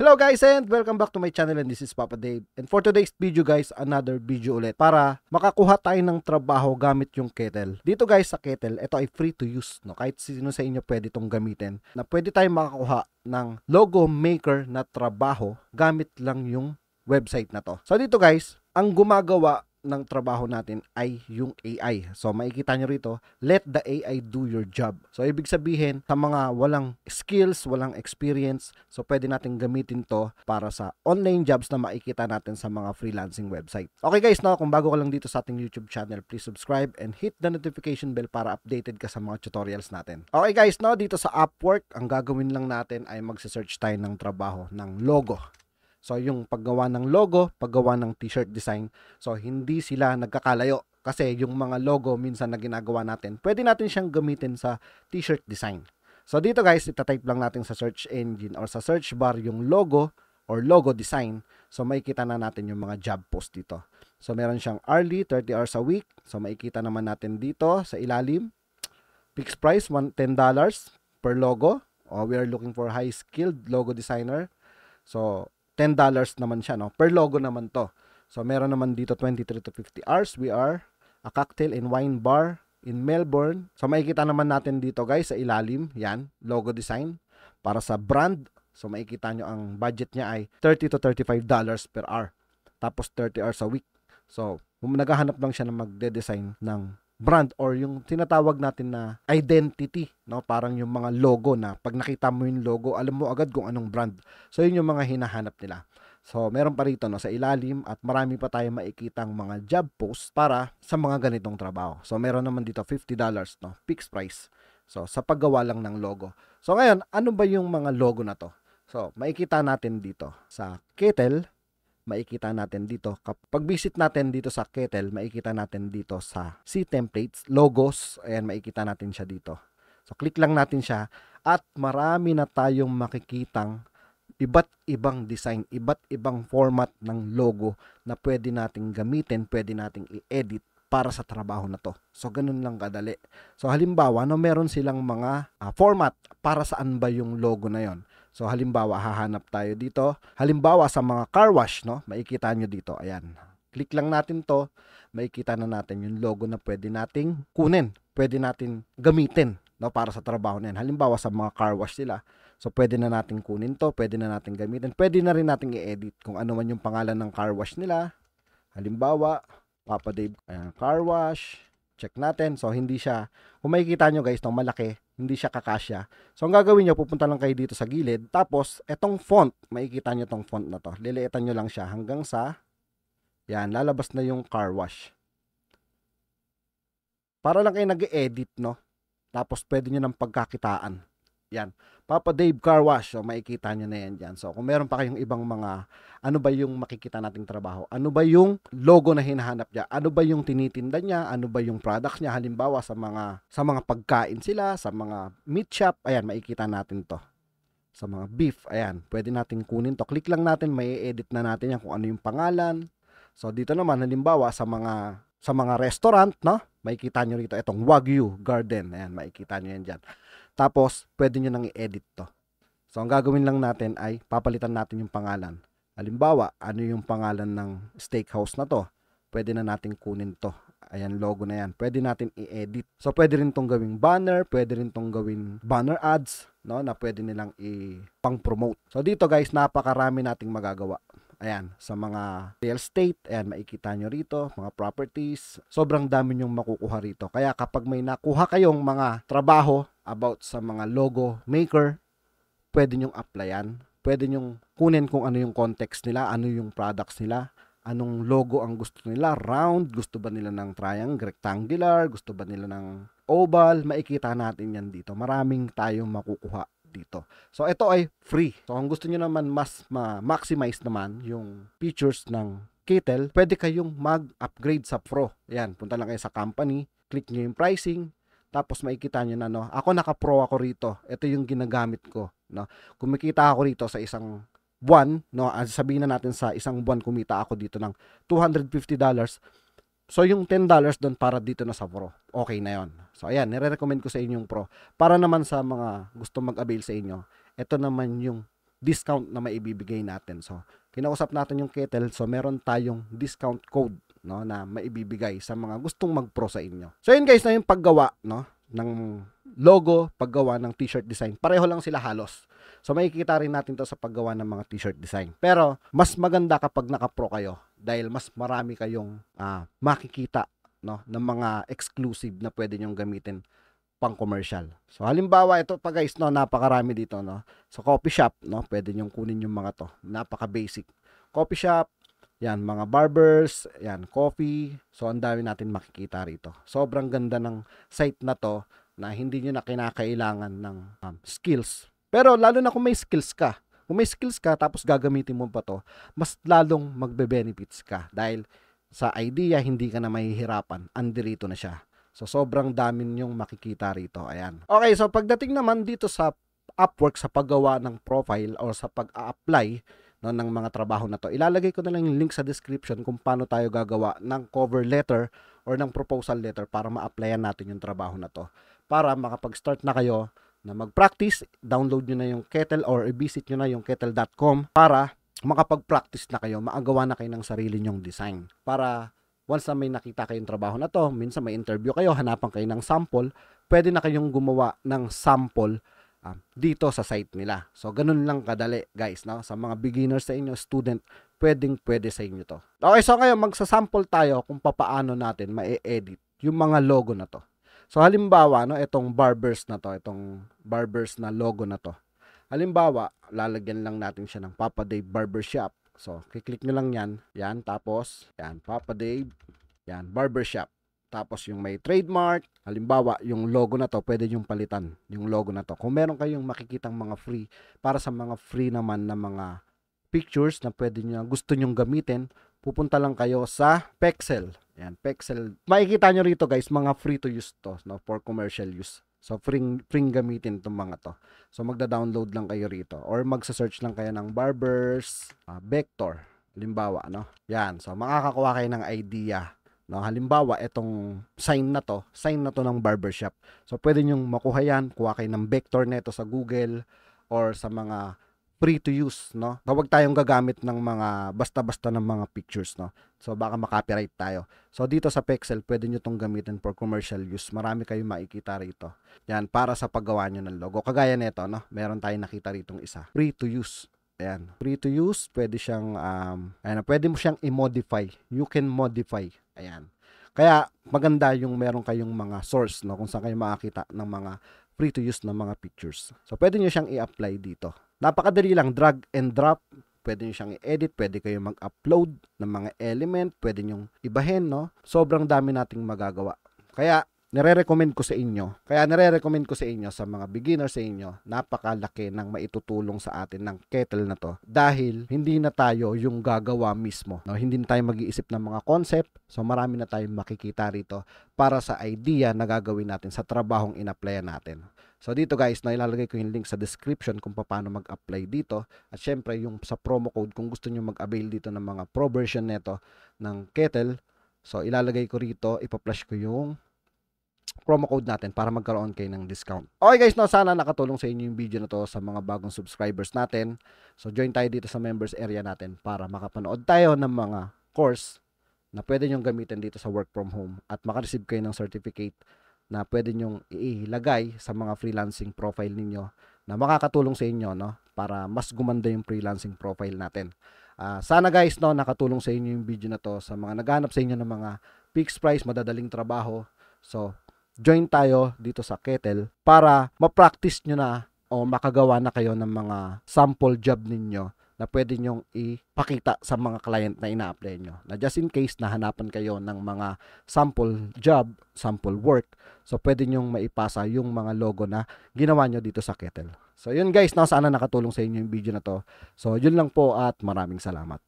Hello guys and welcome back to my channel and this is Papa Dave. And for today's video guys, another video ulit para makakuha tayo ng trabaho gamit yung kettle. Dito guys sa kettle, ito ay free to use. No? Kahit sino sa inyo pwede itong gamitin na pwede tayong makakuha ng logo maker na trabaho gamit lang yung website na to. So dito guys, ang gumagawa ng trabaho natin ay yung AI. So makikita nyo rito, let the AI do your job. So ibig sabihin, sa mga walang skills, walang experience, so pwede natin gamitin to para sa online jobs na makikita natin sa mga freelancing website. Okay guys, no, kung bago ka lang dito sa ating YouTube channel, please subscribe and hit the notification bell para updated ka sa mga tutorials natin. Okay guys, no, dito sa Upwork, ang gagawin lang natin ay magse-search tayo ng trabaho ng logo. So yung paggawa ng logo, paggawa ng t-shirt design. So hindi sila nagkakalayo kasi yung mga logo minsan na ginagawa natin, pwede natin siyang gamitin sa t-shirt design. So dito guys, itatype lang natin sa search engine or sa search bar yung logo or logo design. So makikita na natin yung mga job post dito. So meron siyang hourly, 30 hours a week. So makikita naman natin dito sa ilalim. Fixed price, $10 per logo. Oh, we are looking for high-skilled logo designer. So $10 naman siya, no? Per logo naman to. So, meron naman dito 23 to 50 hours. We are a cocktail and wine bar in Melbourne. So, makikita naman natin dito, guys, sa ilalim. Yan, logo design. Para sa brand. So, makikita nyo ang budget niya ay 30 to 35 dollars per hour. Tapos, 30 hours a week. So, naghahanap lang siya na magde-design ng brand or yung tinatawag natin na identity, no? Parang yung mga logo na pag nakita mo yung logo, alam mo agad kung anong brand. So yun yung mga hinahanap nila. So meron pa rito no sa ilalim at marami pa tayong makikitang mga job post para sa mga ganitong trabaho. So meron naman dito $50 no, fixed price. So sa paggawa lang ng logo. So ngayon, ano ba yung mga logo na to? So makikita natin dito sa kettle makikita natin dito. Kapag visit natin dito sa kettle, makikita natin dito sa C templates, logos, ayan makikita natin siya dito. So click lang natin siya at marami na tayong makikitang iba't ibang design, iba't ibang format ng logo na pwede nating gamitin, pwede nating i-edit para sa trabaho na to. So, ganun lang kadali. So, halimbawa, no, meron silang mga uh, format para saan ba yung logo na yon So halimbawa hahanap tayo dito. Halimbawa sa mga car wash, no? Makikita niyo dito. Ayan. Click lang natin 'to. Makikita na natin yung logo na pwede nating kunin. Pwede natin gamitin, no, para sa trabaho niyan. Halimbawa sa mga car wash sila. So pwede na nating kunin 'to, pwede na nating gamitin. Pwede na rin nating i-edit kung ano man yung pangalan ng car wash nila. Halimbawa, Papa Dave, ayan, car wash. Check natin. So hindi siya, kung makikita nyo guys, no, malaki hindi siya kakasya. So, ang gagawin nyo, pupunta lang kayo dito sa gilid. Tapos, etong font, makikita nyo tong font na to. Liliitan nyo lang siya hanggang sa, yan, lalabas na yung car wash. Para lang kayo nag-edit, no? Tapos, pwede nyo ng pagkakitaan. Yan. Papa Dave Car Wash. So, oh, makikita nyo na yan dyan. So, kung meron pa kayong ibang mga, ano ba yung makikita nating trabaho? Ano ba yung logo na hinahanap niya? Ano ba yung tinitinda niya? Ano ba yung products niya? Halimbawa, sa mga, sa mga pagkain sila, sa mga meat shop. Ayan, makikita natin to. Sa mga beef. Ayan, pwede natin kunin to. Click lang natin, may edit na natin yan kung ano yung pangalan. So, dito naman, halimbawa, sa mga, sa mga restaurant, no? Makikita nyo rito itong Wagyu Garden. Ayan, makikita nyo yan dyan. Tapos, pwede nyo nang i-edit to. So, ang gagawin lang natin ay papalitan natin yung pangalan. Halimbawa, ano yung pangalan ng steakhouse na to? Pwede na natin kunin to. Ayan, logo na yan. Pwede natin i-edit. So, pwede rin tong gawing banner. Pwede rin tong gawing banner ads no, na pwede nilang i-pang-promote. So, dito guys, napakarami nating magagawa. Ayan, sa mga real estate, ayan, makikita nyo rito, mga properties. Sobrang dami nyong makukuha rito. Kaya kapag may nakuha kayong mga trabaho about sa mga logo maker, pwede nyong applyan. Pwede nyong kunin kung ano yung context nila, ano yung products nila, anong logo ang gusto nila, round, gusto ba nila ng triangle, rectangular, gusto ba nila ng oval, makikita natin yan dito. Maraming tayong makukuha dito. So, ito ay free. So, kung gusto nyo naman mas ma-maximize naman yung features ng Kettle, pwede kayong mag-upgrade sa Pro. Yan, punta lang kayo sa company, click nyo yung pricing, tapos makikita niyo na no, ako naka-pro ako rito. Ito yung ginagamit ko, no. Kumikita ako rito sa isang buwan, no, ah, sabihin na natin sa isang buwan kumita ako dito ng $250. So yung $10 doon para dito na sa pro. Okay na 'yon. So ayan, nire-recommend ko sa inyo yung pro. Para naman sa mga gusto mag-avail sa inyo, ito naman yung discount na maibibigay natin. So, kinausap natin yung kettle. So, meron tayong discount code no na maibibigay sa mga gustong magpro sa inyo. So yun guys na yung paggawa no ng logo, paggawa ng t-shirt design. Pareho lang sila halos. So makikita rin natin to sa paggawa ng mga t-shirt design. Pero mas maganda kapag naka-pro kayo dahil mas marami kayong uh, makikita no ng mga exclusive na pwede niyong gamitin pang commercial. So halimbawa ito pa guys no napakarami dito no. So coffee shop no pwede niyo kunin yung mga to. Napaka basic. Coffee shop, yan, mga barbers, yan, coffee. So, ang dami natin makikita rito. Sobrang ganda ng site na to na hindi nyo na kinakailangan ng um, skills. Pero lalo na kung may skills ka, kung may skills ka tapos gagamitin mo pa to, mas lalong magbe-benefits ka dahil sa idea hindi ka na mahihirapan. Andirito na siya. So, sobrang dami nyong makikita rito. Ayan. Okay, so pagdating naman dito sa Upwork sa paggawa ng profile or sa pag-apply, no, ng mga trabaho na to. Ilalagay ko na lang yung link sa description kung paano tayo gagawa ng cover letter or ng proposal letter para ma-applyan natin yung trabaho na to. Para makapag-start na kayo na mag-practice, download nyo na yung Kettle or visit nyo na yung kettle.com para makapag-practice na kayo, maagawa na kayo ng sarili nyong design. Para once na may nakita kayong trabaho na to, minsan may interview kayo, hanapan kayo ng sample, pwede na kayong gumawa ng sample um, dito sa site nila. So, ganun lang kadali, guys. No? Sa mga beginners sa inyo, student, pwedeng pwede sa inyo to. Okay, so ngayon, magsasample tayo kung papaano natin ma-edit yung mga logo na to. So, halimbawa, no, itong barbers na to, itong barbers na logo na to. Halimbawa, lalagyan lang natin siya ng Papa Dave Barbershop. So, kiklik nyo lang yan. Yan, tapos, yan, Papa Dave, yan, Barbershop. Tapos yung may trademark, halimbawa yung logo na to, pwede yung palitan yung logo na to. Kung meron kayong makikitang mga free, para sa mga free naman na mga pictures na pwede nyo, gusto nyong gamitin, pupunta lang kayo sa Pexel. Yan, Pexel. Makikita nyo rito guys, mga free to use to, no, for commercial use. So, free, free gamitin itong mga to. So, magda-download lang kayo rito. Or magsa-search lang kayo ng barbers, uh, vector. Limbawa, no? Yan. So, makakakuha kayo ng idea No, halimbawa, itong sign na to, sign na to ng barbershop. So, pwede niyo makuha yan, kuha kayo ng vector nito sa Google or sa mga free to use, no? So, huwag tayong gagamit ng mga basta-basta ng mga pictures, no? So, baka makopyright tayo. So, dito sa Pixel, pwede nyo itong gamitin for commercial use. Marami kayong makikita rito. Yan, para sa paggawa nyo ng logo. Kagaya nito, no? Meron tayong nakita rito isa. Free to use. Ayan. Free to use, pwede siyang, um, ayan, pwede mo siyang i-modify. You can modify. Ayan. Kaya maganda yung meron kayong mga source no kung saan kayo makakita ng mga free to use na mga pictures. So pwede niyo siyang i-apply dito. Napakadali lang drag and drop. Pwede niyo siyang i-edit, pwede kayo mag-upload ng mga element, pwede niyo ibahin no. Sobrang dami nating magagawa. Kaya nare recommend ko sa inyo, kaya nare recommend ko sa inyo sa mga beginner sa inyo, napakalaki ng maitutulong sa atin ng kettle na to dahil hindi na tayo yung gagawa mismo. No, hindi na tayo mag-iisip ng mga concept, so marami na tayong makikita rito para sa idea na gagawin natin sa trabahong in-apply natin. So dito guys, no, ilalagay ko yung link sa description kung paano mag-apply dito. At syempre yung sa promo code kung gusto nyo mag-avail dito ng mga pro version nito ng kettle. So ilalagay ko rito, ipa-flash ko yung promo code natin para magkaroon kayo ng discount. Okay guys, no, sana nakatulong sa inyo yung video na to sa mga bagong subscribers natin. So join tayo dito sa members area natin para makapanood tayo ng mga course na pwede nyong gamitin dito sa work from home at makareceive kayo ng certificate na pwede nyong ilagay sa mga freelancing profile ninyo na makakatulong sa inyo no para mas gumanda yung freelancing profile natin. Uh, sana guys no nakatulong sa inyo yung video na to sa mga naghahanap sa inyo ng mga fixed price madadaling trabaho. So join tayo dito sa Kettle para ma-practice nyo na o makagawa na kayo ng mga sample job ninyo na pwede nyong ipakita sa mga client na ina-apply nyo. Na just in case nahanapan kayo ng mga sample job, sample work, so pwede nyong maipasa yung mga logo na ginawa nyo dito sa Kettle. So yun guys, no, sana nakatulong sa inyo yung video na to. So yun lang po at maraming salamat.